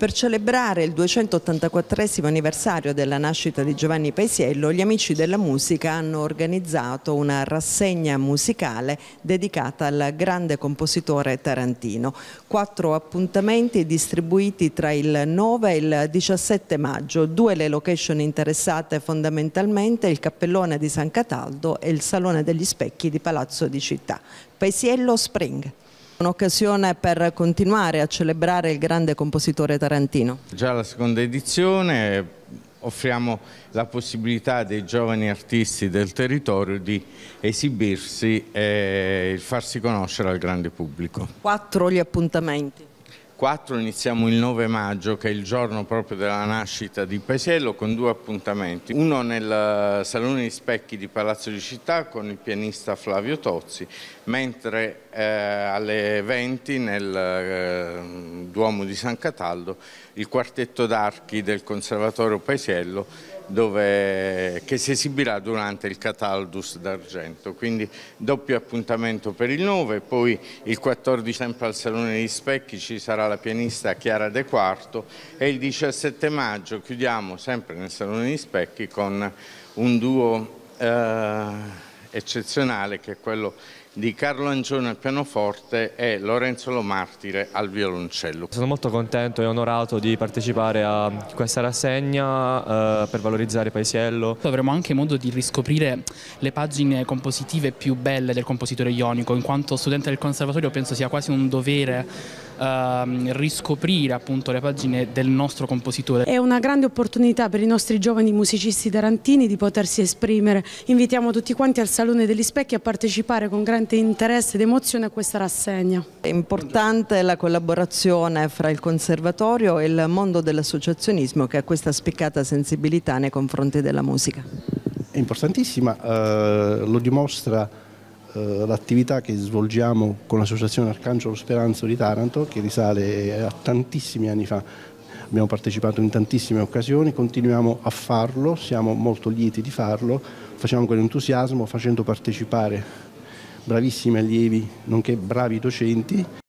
Per celebrare il 284 anniversario della nascita di Giovanni Paisiello, gli Amici della Musica hanno organizzato una rassegna musicale dedicata al grande compositore tarantino. Quattro appuntamenti distribuiti tra il 9 e il 17 maggio, due le location interessate fondamentalmente, il Cappellone di San Cataldo e il Salone degli Specchi di Palazzo di Città. Paisiello Spring. Un'occasione per continuare a celebrare il grande compositore tarantino. Già la seconda edizione, offriamo la possibilità dei giovani artisti del territorio di esibirsi e farsi conoscere al grande pubblico. Quattro gli appuntamenti. 4 iniziamo il 9 maggio, che è il giorno proprio della nascita di Paesiello, con due appuntamenti. Uno nel eh, Salone di Specchi di Palazzo di Città con il pianista Flavio Tozzi, mentre eh, alle 20 nel eh, Duomo di San Cataldo il quartetto d'archi del Conservatorio Paesiello dove, che si esibirà durante il Cataldus d'Argento, quindi doppio appuntamento per il 9, poi il 14 sempre al Salone degli Specchi ci sarà la pianista Chiara De Quarto e il 17 maggio chiudiamo sempre nel Salone degli Specchi con un duo... Eh, eccezionale che è quello di Carlo Angione al pianoforte e Lorenzo Lomartire al violoncello. Sono molto contento e onorato di partecipare a questa rassegna eh, per valorizzare Paesiello. Avremo anche modo di riscoprire le pagine compositive più belle del compositore ionico, in quanto studente del conservatorio penso sia quasi un dovere Ehm, riscoprire appunto le pagine del nostro compositore. È una grande opportunità per i nostri giovani musicisti tarantini di potersi esprimere. Invitiamo tutti quanti al Salone degli Specchi a partecipare con grande interesse ed emozione a questa rassegna. È importante la collaborazione fra il conservatorio e il mondo dell'associazionismo che ha questa spiccata sensibilità nei confronti della musica. È importantissima, eh, lo dimostra eh, l'attività che svolgiamo con l'associazione Arcangelo Speranzo di Taranto che risale eh, a tantissimi anni fa. Abbiamo partecipato in tantissime occasioni, continuiamo a farlo, siamo molto lieti di farlo, facciamo con entusiasmo facendo partecipare bravissimi allievi nonché bravi docenti.